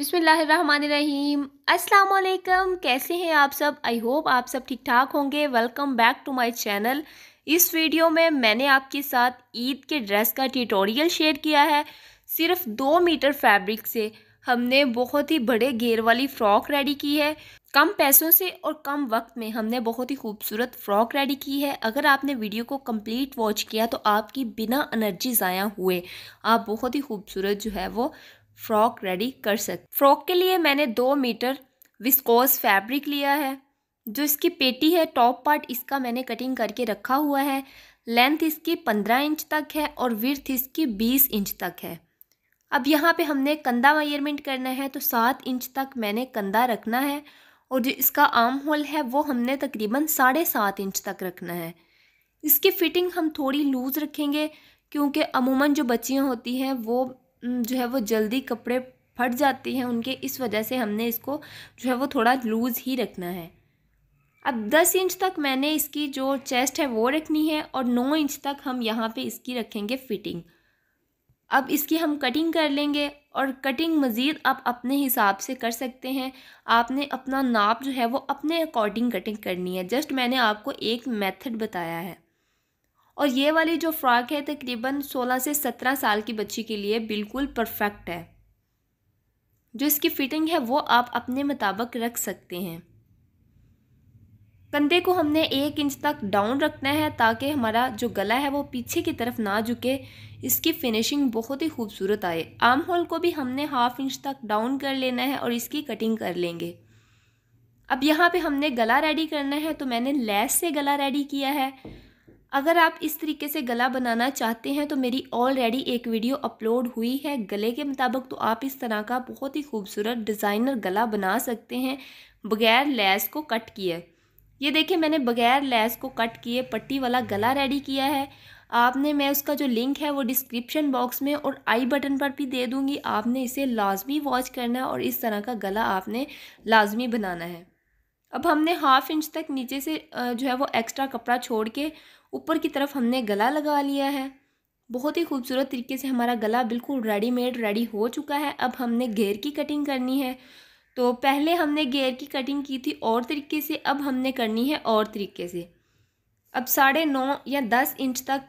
बिसमीम अस्सलाम कैसे हैं आप सब आई होप आप सब ठीक ठाक होंगे welcome back to my channel इस वीडियो में मैंने आपके साथ ईद के ड्रेस का ट्यूटोरियल शेयर किया है सिर्फ दो मीटर फैब्रिक से हमने बहुत ही बड़े घेर वाली फ़्रॉक रेडी की है कम पैसों से और कम वक्त में हमने बहुत ही खूबसूरत फ़्रॉक रेडी की है अगर आपने वीडियो को कंप्लीट वॉच किया तो आपकी बिना एनर्जी ज़ाया हुए आप बहुत ही खूबसूरत जो है वो फ्रॉक रेडी कर सकते फ्रॉक के लिए मैंने दो मीटर विस्कोस फैब्रिक लिया है जो इसकी पेटी है टॉप पार्ट इसका मैंने कटिंग करके रखा हुआ है लेंथ इसकी पंद्रह इंच तक है और विर्थ इसकी बीस इंच तक है अब यहाँ पे हमने कंधा मेजरमेंट करना है तो सात इंच तक मैंने कंधा रखना है और जो इसका आर्म होल है वो हमने तकरीबन साढ़े सात इंच तक रखना है इसकी फ़िटिंग हम थोड़ी लूज़ रखेंगे क्योंकि अमूमन जो बच्चियाँ होती हैं वो जो है वो जल्दी कपड़े फट जाते हैं उनके इस वजह से हमने इसको जो है वो थोड़ा लूज़ ही रखना है अब दस इंच तक मैंने इसकी जो चेस्ट है वो रखनी है और नौ इंच तक हम यहाँ पे इसकी रखेंगे फ़िटिंग अब इसकी हम कटिंग कर लेंगे और कटिंग मज़ीद आप अपने हिसाब से कर सकते हैं आपने अपना नाप जो है वो अपने अकॉर्डिंग कटिंग करनी है जस्ट मैंने आपको एक मेथड बताया है और ये वाली जो फ़्रॉक है तकरीबन सोलह से सत्रह साल की बच्ची के लिए बिल्कुल परफेक्ट है जो इसकी फ़िटिंग है वो आप अपने मुताबिक रख सकते हैं कंधे को हमने एक इंच तक डाउन रखना है ताकि हमारा जो गला है वो पीछे की तरफ ना झुके इसकी फिनिशिंग बहुत ही खूबसूरत आए आम होल को भी हमने हाफ इंच तक डाउन कर लेना है और इसकी कटिंग कर लेंगे अब यहाँ पे हमने गला रेडी करना है तो मैंने लेस से गला रेडी किया है अगर आप इस तरीके से गला बनाना चाहते हैं तो मेरी ऑलरेडी एक वीडियो अपलोड हुई है गले के मुताबिक तो आप इस तरह का बहुत ही खूबसूरत डिज़ाइनर गला बना सकते हैं बगैर लैस को कट किए ये देखिए मैंने बगैर लैस को कट किए पट्टी वाला गला रेडी किया है आपने मैं उसका जो लिंक है वो डिस्क्रिप्शन बॉक्स में और आई बटन पर भी दे दूँगी आपने इसे लाजमी वॉच करना है और इस तरह का गला आपने लाजमी बनाना है अब हमने हाफ इंच तक नीचे से जो है वो एक्स्ट्रा कपड़ा छोड़ के ऊपर की तरफ हमने गला लगा लिया है बहुत ही खूबसूरत तरीके से हमारा गला बिल्कुल रेडीमेड रेडी हो चुका है अब हमने घेर की कटिंग करनी है तो पहले हमने घेर की कटिंग की थी और तरीके से अब हमने करनी है और तरीके से अब साढ़े नौ या दस इंच तक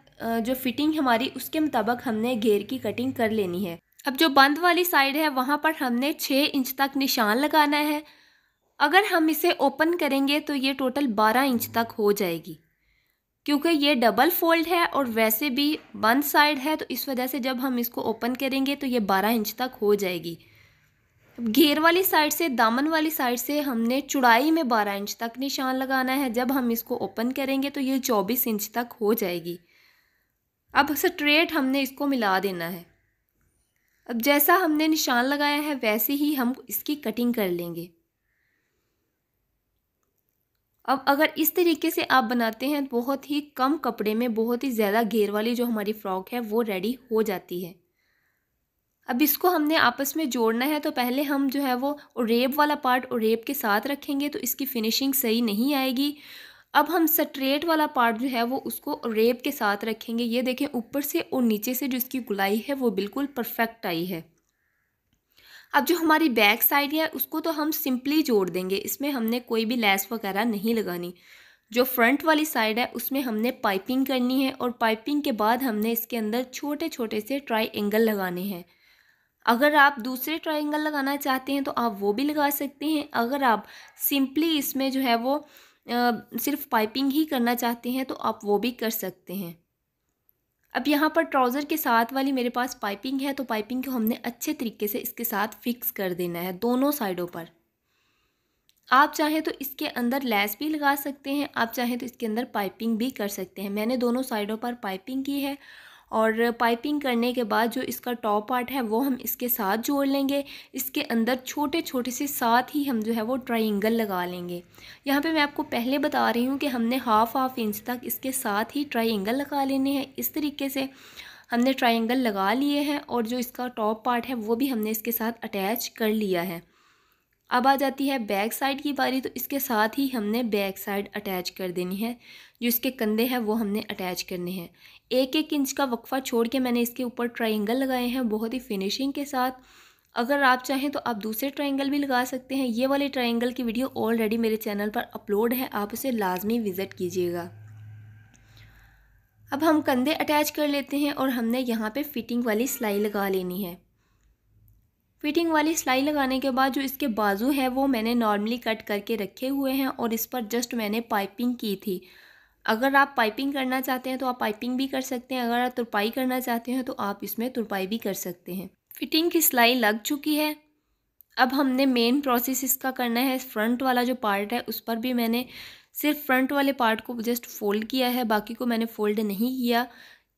जो फिटिंग हमारी उसके मुताबिक हमने घेर की कटिंग कर लेनी है अब जो बंद वाली साइड है वहाँ पर हमने छः इंच तक निशान लगाना है अगर हम इसे ओपन करेंगे तो ये टोटल 12 इंच तक हो जाएगी क्योंकि ये डबल फोल्ड है और वैसे भी वन साइड है तो इस वजह से जब हम इसको ओपन करेंगे तो ये 12 इंच तक हो जाएगी घेर वाली साइड से दामन वाली साइड से हमने चुड़ाई में 12 इंच तक निशान लगाना है जब हम इसको ओपन करेंगे तो ये 24 इंच तक हो जाएगी अब स्ट्रेट हमने इसको मिला देना है अब जैसा हमने निशान लगाया है वैसे ही हम इसकी कटिंग कर लेंगे अब अगर इस तरीके से आप बनाते हैं बहुत ही कम कपड़े में बहुत ही ज़्यादा घेर वाली जो हमारी फ़्रॉक है वो रेडी हो जाती है अब इसको हमने आपस में जोड़ना है तो पहले हम जो है वो रेब वाला पार्ट रेब के साथ रखेंगे तो इसकी फिनिशिंग सही नहीं आएगी अब हम स्ट्रेट वाला पार्ट जो है वो उसको रेब के साथ रखेंगे ये देखें ऊपर से और नीचे से जो इसकी गुलाई है वो बिल्कुल परफेक्ट आई है अब जो हमारी बैक साइड है उसको तो हम सिंपली जोड़ देंगे इसमें हमने कोई भी लैस वगैरह नहीं लगानी जो फ्रंट वाली साइड है उसमें हमने पाइपिंग करनी है और पाइपिंग के बाद हमने इसके अंदर छोटे छोटे से ट्राई एंगल लगाने हैं अगर आप दूसरे ट्राइंगल लगाना चाहते हैं तो आप वो भी लगा सकते हैं अगर आप सिंपली इसमें जो है वो आ, सिर्फ पाइपिंग ही करना चाहते हैं तो आप वो भी कर सकते हैं अब यहाँ पर ट्राउज़र के साथ वाली मेरे पास पाइपिंग है तो पाइपिंग को हमने अच्छे तरीके से इसके साथ फिक्स कर देना है दोनों साइडों पर आप चाहें तो इसके अंदर लैस भी लगा सकते हैं आप चाहें तो इसके अंदर पाइपिंग भी कर सकते हैं मैंने दोनों साइडों पर पाइपिंग की है और पाइपिंग करने के बाद जो इसका टॉप पार्ट है वो हम इसके साथ जोड़ लेंगे इसके अंदर छोटे छोटे से साथ ही हम जो है वो ट्राइंगल लगा लेंगे यहाँ पे मैं आपको पहले बता रही हूँ कि हमने हाफ़ हाफ इंच तक इसके साथ ही ट्राइंगल लगा लेने हैं इस तरीके से हमने ट्राइंगल लगा लिए हैं और जो इसका टॉप पार्ट है वो भी हमने इसके साथ अटैच कर लिया है अब आ जाती है बैक साइड की बारी तो इसके साथ ही हमने बैक साइड अटैच कर देनी है जो इसके कंधे हैं वो हमने अटैच करने हैं एक एक इंच का वक्फा छोड़ के मैंने इसके ऊपर ट्राइंगल लगाए हैं बहुत ही फिनिशिंग के साथ अगर आप चाहें तो आप दूसरे ट्राइंगल भी लगा सकते हैं ये वाले ट्राइंगल की वीडियो ऑलरेडी मेरे चैनल पर अपलोड है आप उसे लाजमी विज़िट कीजिएगा अब हम कंधे अटैच कर लेते हैं और हमने यहाँ पर फिटिंग वाली सिलाई लगा लेनी है फिटिंग वाली सिलाई लगाने के बाद जो इसके बाजू है वो मैंने नॉर्मली कट करके रखे हुए हैं और इस पर जस्ट मैंने पाइपिंग की थी अगर आप पाइपिंग करना चाहते हैं तो आप पाइपिंग भी कर सकते हैं अगर आप तुरपाई करना चाहते हैं तो आप इसमें तुरपाई भी कर सकते हैं फिटिंग की सिलाई लग चुकी है अब हमने मेन प्रोसेस इसका करना है फ्रंट वाला जो पार्ट है उस पर भी मैंने सिर्फ फ्रंट वाले पार्ट को जस्ट फोल्ड किया है बाकी को मैंने फोल्ड नहीं किया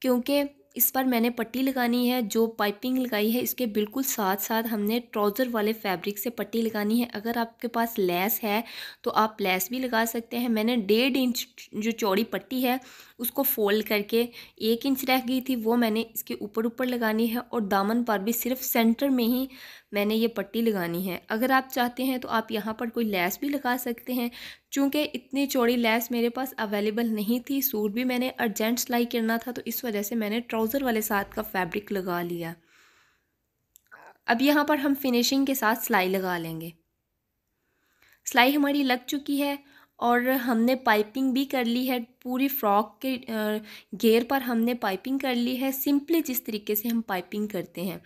क्योंकि इस पर मैंने पट्टी लगानी है जो पाइपिंग लगाई है इसके बिल्कुल साथ साथ हमने ट्राउज़र वाले फैब्रिक से पट्टी लगानी है अगर आपके पास लेस है तो आप लेस भी लगा सकते हैं मैंने डेढ़ इंच जो चौड़ी पट्टी है उसको फोल्ड करके एक इंच रह गई थी वो मैंने इसके ऊपर ऊपर लगानी है और दामन पर भी सिर्फ सेंटर में ही मैंने ये पट्टी लगानी है अगर आप चाहते हैं तो आप यहाँ पर कोई लैस भी लगा सकते हैं चूँकि इतनी चौड़ी लैस मेरे पास अवेलेबल नहीं थी सूट भी मैंने अर्जेंट सिलाई करना था तो इस वजह से मैंने ट्राउज़र वाले साथ का फैब्रिक लगा लिया अब यहाँ पर हम फिनिशिंग के साथ सिलाई लगा लेंगे सिलाई हमारी लग चुकी है और हमने पाइपिंग भी कर ली है पूरी फ्रॉक के घेर पर हमने पाइपिंग कर ली है सिंपली जिस तरीके से हम पाइपिंग करते हैं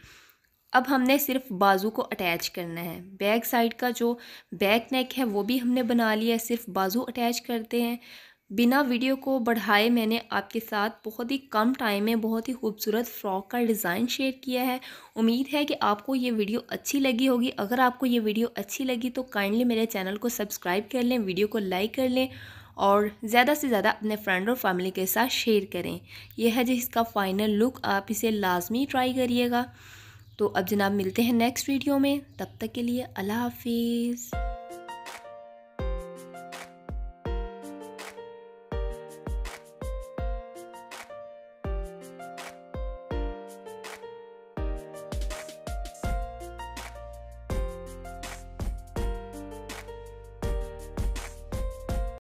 अब हमने सिर्फ बाजू को अटैच करना है बैक साइड का जो बैक नेक है वो भी हमने बना लिया है सिर्फ बाजू अटैच करते हैं बिना वीडियो को बढ़ाए मैंने आपके साथ बहुत ही कम टाइम में बहुत ही खूबसूरत फ्रॉक का डिज़ाइन शेयर किया है उम्मीद है कि आपको ये वीडियो अच्छी लगी होगी अगर आपको ये वीडियो अच्छी लगी तो काइंडली मेरे चैनल को सब्सक्राइब कर लें वीडियो को लाइक कर लें और ज़्यादा से ज़्यादा अपने फ्रेंड और फैमिली के साथ शेयर करें यह है जो इसका फ़ाइनल लुक आप इसे लाजमी ट्राई करिएगा तो अब जनाब मिलते हैं नेक्स्ट वीडियो में तब तक के लिए अल्लाह हाफिज़